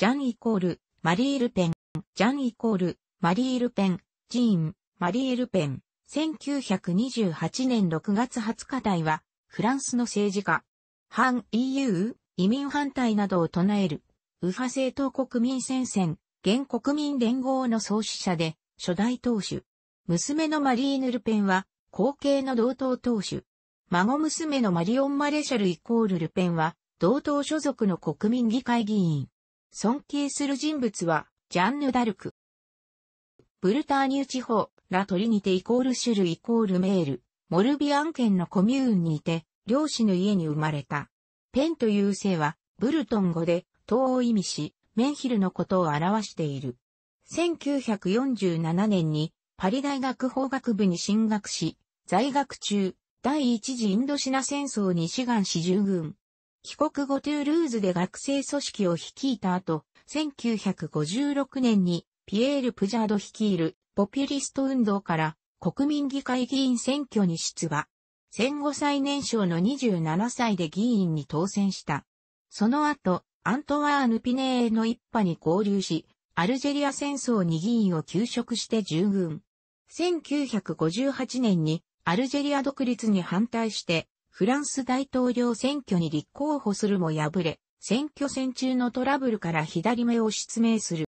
ジャンイコール、マリー・ルペン、ジャンイコール、マリー・ルペン、ジーン、マリー・ルペン、1928年6月20日台は、フランスの政治家、反 EU、移民反対などを唱える、右派政党国民戦線、現国民連合の創始者で、初代党首。娘のマリーヌ・ルペンは、後継の同党党首。孫娘のマリオン・マレシャルイコール・ルペンは、同党所属の国民議会議員。尊敬する人物は、ジャンヌ・ダルク。ブルターニュ地方、ラトリニテイコールシュルイコールメール、モルビアン県のコミューンにいて、漁師の家に生まれた。ペンという姓は、ブルトン語で、東を意味し、メンヒルのことを表している。1947年に、パリ大学法学部に進学し、在学中、第一次インドシナ戦争に志願し従軍。帰国後トゥールーズで学生組織を率いた後、1956年にピエール・プジャード率いるポピュリスト運動から国民議会議員選挙に出馬。戦後最年少の27歳で議員に当選した。その後、アントワーヌ・ピネーの一派に合流し、アルジェリア戦争に議員を休職して従軍。1958年にアルジェリア独立に反対してフランス大統領選挙に立候補するも敗れ、選挙戦中のトラブルから左目を失明する。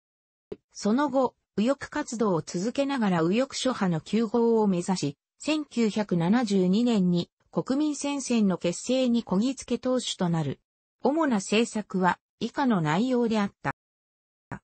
その後、右翼活動を続けながら右翼諸派の救合を目指し、1972年に国民戦線の結成にこぎつけ投手となる。主な政策は以下の内容であった。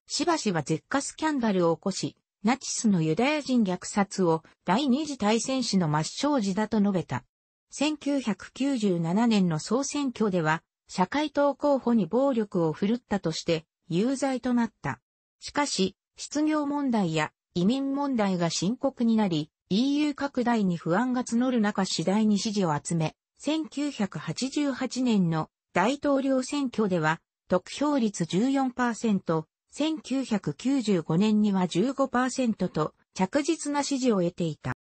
しばしば絶火スキャンダルを起こし、ナチスのユダヤ人虐殺を第二次大戦史の抹消時だと述べた。1997年の総選挙では、社会党候補に暴力を振るったとして、有罪となった。しかし、失業問題や移民問題が深刻になり、EU 拡大に不安が募る中次第に支持を集め、1988年の大統領選挙では、得票率14%、1995年には15%と着実な支持を得ていた。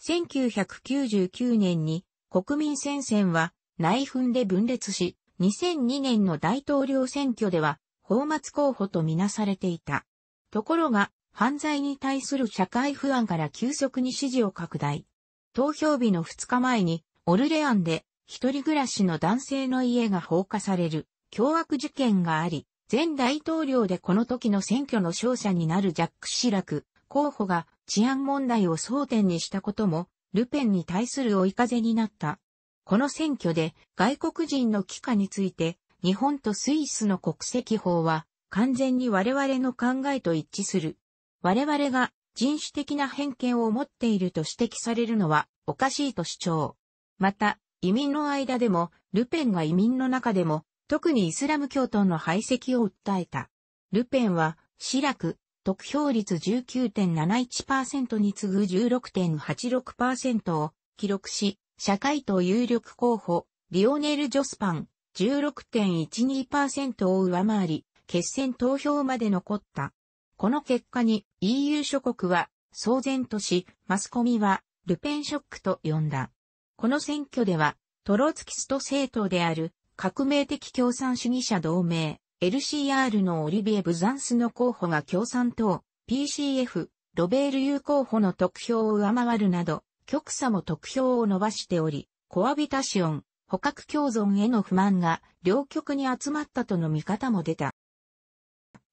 1999年に国民戦線は内紛で分裂し、2002年の大統領選挙では、放末候補とみなされていた。ところが、犯罪に対する社会不安から急速に支持を拡大。投票日の2日前に、オルレアンで、一人暮らしの男性の家が放火される、凶悪事件があり、前大統領でこの時の選挙の勝者になるジャック・シラク候補が治安問題を争点にしたことも、ルペンに対する追い風になった。この選挙で外国人の帰化について、日本とスイスの国籍法は完全に我々の考えと一致する。我々が人種的な偏見を持っていると指摘されるのはおかしいと主張。また、移民の間でも、ルペンが移民の中でも、特にイスラム教徒の排斥を訴えた。ルペンは、シラク、得票率19.71%に次ぐ16.86%を記録し、社会党有力候補、リオネル・ジョスパン、16.12%を上回り、決選投票まで残った。この結果に EU 諸国は騒然とし、マスコミはルペンショックと呼んだ。この選挙では、トロツキスト政党である革命的共産主義者同盟、LCR のオリビエ・ブザンスの候補が共産党、PCF、ロベール有候補の得票を上回るなど、極左も得票を伸ばしており、コアビタシオン、捕獲共存への不満が両極に集まったとの見方も出た。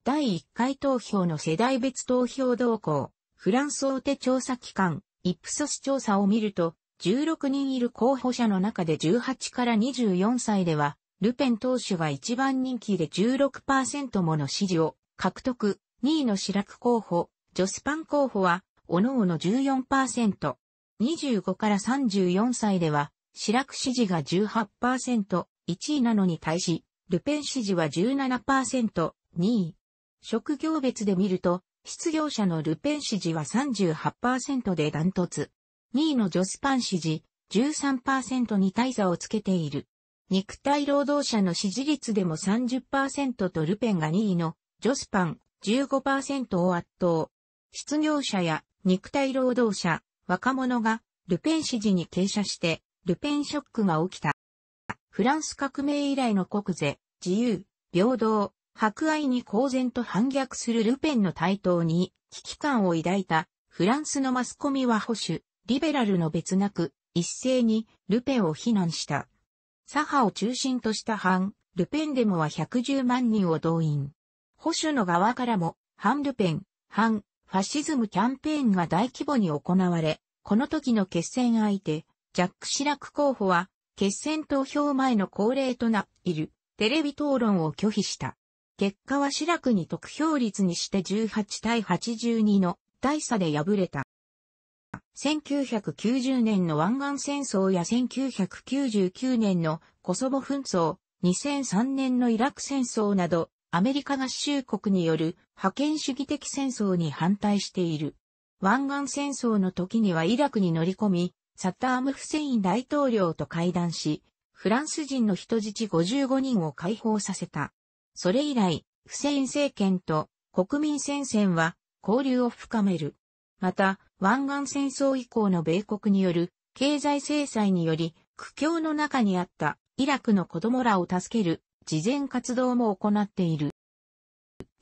第1回投票の世代別投票動向、フランス大手調査機関、イプソス調査を見ると、16人いる候補者の中で18から24歳では、ルペン投手は一番人気で16%もの支持を獲得、2位のシラク候補、ジョスパン候補は、おのおの14%、25から34歳では、シラク支持が18%、1位なのに対し、ルペン支持は17%、2位。職業別で見ると、失業者のルペン支持は38%でダントツ。2位のジョスパン支持、13%に大差をつけている。肉体労働者の支持率でも30%とルペンが2位のジョスパン15%を圧倒。失業者や肉体労働者、若者がルペン支持に傾斜して、ルペンショックが起きた。フランス革命以来の国税、自由、平等、博愛に公然と反逆するルペンの台頭に危機感を抱いたフランスのマスコミは保守、リベラルの別なく一斉にルペンを非難した。左派を中心とした反、ルペンデモは110万人を動員。保守の側からも、反ルペン、反、ファシズムキャンペーンが大規模に行われ、この時の決戦相手、ジャック・シラク候補は、決戦投票前の恒例となっている、テレビ討論を拒否した。結果はシラクに得票率にして18対82の大差で敗れた。1990年の湾岸戦争や1999年のコソボ紛争、2003年のイラク戦争など、アメリカ合衆国による覇権主義的戦争に反対している。湾岸戦争の時にはイラクに乗り込み、サッターム・フセイン大統領と会談し、フランス人の人質55人を解放させた。それ以来、フセイン政権と国民戦線は交流を深める。また、湾岸戦争以降の米国による経済制裁により苦境の中にあったイラクの子供らを助ける慈善活動も行っている。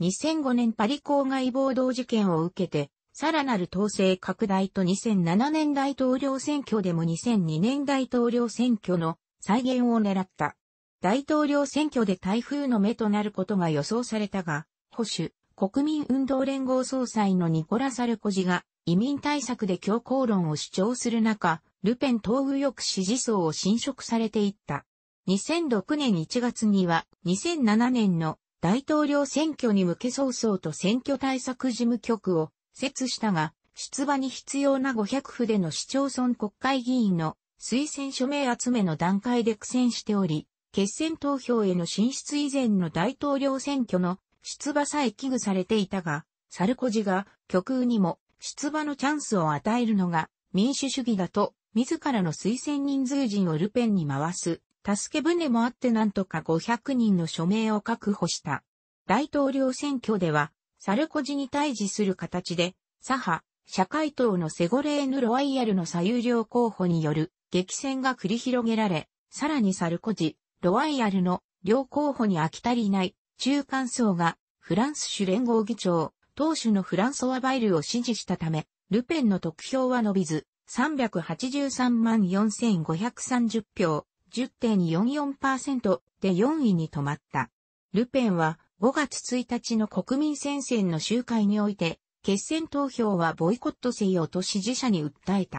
2005年パリ郊外暴動事件を受けて、さらなる統制拡大と2007年大統領選挙でも2002年大統領選挙の再現を狙った。大統領選挙で台風の目となることが予想されたが、保守、国民運動連合総裁のニコラ・サルコジが移民対策で強硬論を主張する中、ルペン東右翼支持層を侵食されていった。2006年1月には2007年の大統領選挙に向け早々と選挙対策事務局を設したが、出馬に必要な500府での市町村国会議員の推薦署名集めの段階で苦戦しており、決選投票への進出以前の大統領選挙の出馬さえ危惧されていたが、サルコジが極右にも出馬のチャンスを与えるのが民主主義だと、自らの推薦人数人をルペンに回す、助け舟もあってなんとか500人の署名を確保した。大統領選挙では、サルコジに対峙する形で、左派、社会党のセゴレーヌ・ロワイヤルの左右両候補による激戦が繰り広げられ、さらにサルコジ、ロワイヤルの両候補に飽き足りない中間層がフランス主連合議長、当主のフランソワ・バイルを支持したため、ルペンの得票は伸びず、383万4530票、10.44%で4位に止まった。ルペンは5月1日の国民戦線の集会において、決選投票はボイコットせよと支持者に訴えた。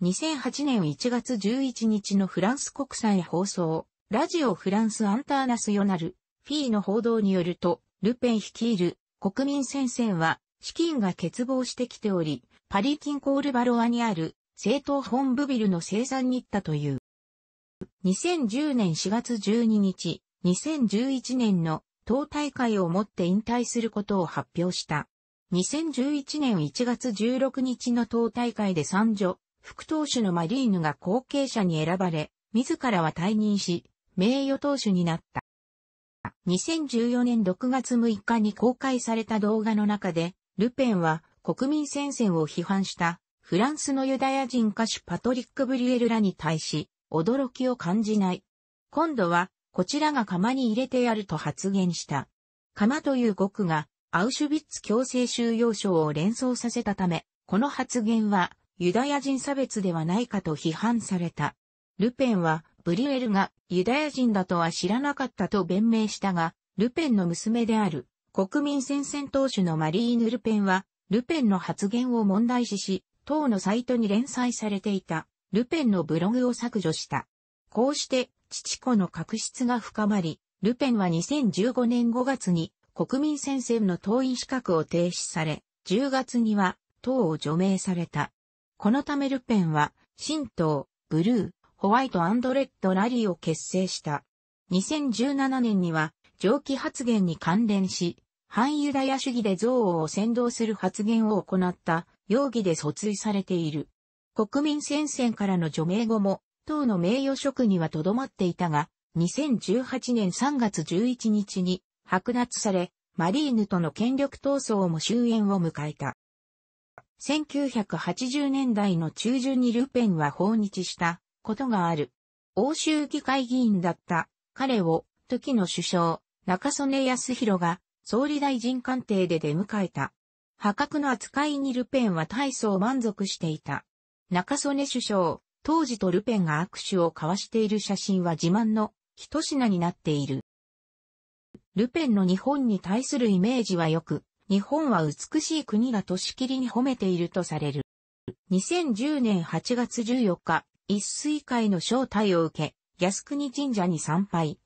2008年1月11日のフランス国際放送、ラジオフランスアンターナスヨナル、フィーの報道によると、ルペン率いる国民戦線は資金が欠乏してきており、パリ近郊ルバロアにある政党本部ビルの生産に行ったという。2010年4月12日、2011年の党大会をもって引退することを発表した。2011年1月16日の党大会で三女、副党首のマリーヌが後継者に選ばれ、自らは退任し、名誉党首になった。2014年6月6日に公開された動画の中で、ルペンは国民戦線を批判したフランスのユダヤ人歌手パトリック・ブリュエルらに対し、驚きを感じない。今度は、こちらが釜に入れてやると発言した。釜という語句が、アウシュビッツ強制収容所を連想させたため、この発言は、ユダヤ人差別ではないかと批判された。ルペンは、ブリュエルがユダヤ人だとは知らなかったと弁明したが、ルペンの娘である国民戦線党首のマリーヌ・ルペンは、ルペンの発言を問題視し、党のサイトに連載されていた、ルペンのブログを削除した。こうして、父子の確執が深まり、ルペンは2015年5月に国民戦線の党員資格を停止され、10月には党を除名された。このためルペンは、新党、ブルー、ホワイトレッドラリーを結成した。2017年には、上記発言に関連し、反ユダヤ主義で憎悪を先導する発言を行った容疑で訴追されている。国民戦線からの除名後も、党の名誉職にはとどまっていたが、2018年3月11日に剥奪され、マリーヌとの権力闘争も終焉を迎えた。1980年代の中旬にルペンは訪日したことがある。欧州議会議員だった彼を時の首相中曽根康弘が総理大臣官邸で出迎えた。破格の扱いにルペンは大層満足していた。中曽根首相、当時とルペンが握手を交わしている写真は自慢の一品になっている。ルペンの日本に対するイメージは良く、日本は美しい国だとしきりに褒めているとされる。2010年8月14日、一水会の招待を受け、靖国神社に参拝。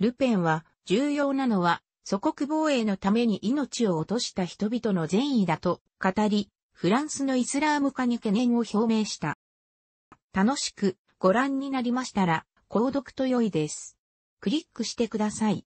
ルペンは、重要なのは、祖国防衛のために命を落とした人々の善意だと語り、フランスのイスラーム化に懸念を表明した。楽しくご覧になりましたら、購読と良いです。クリックしてください。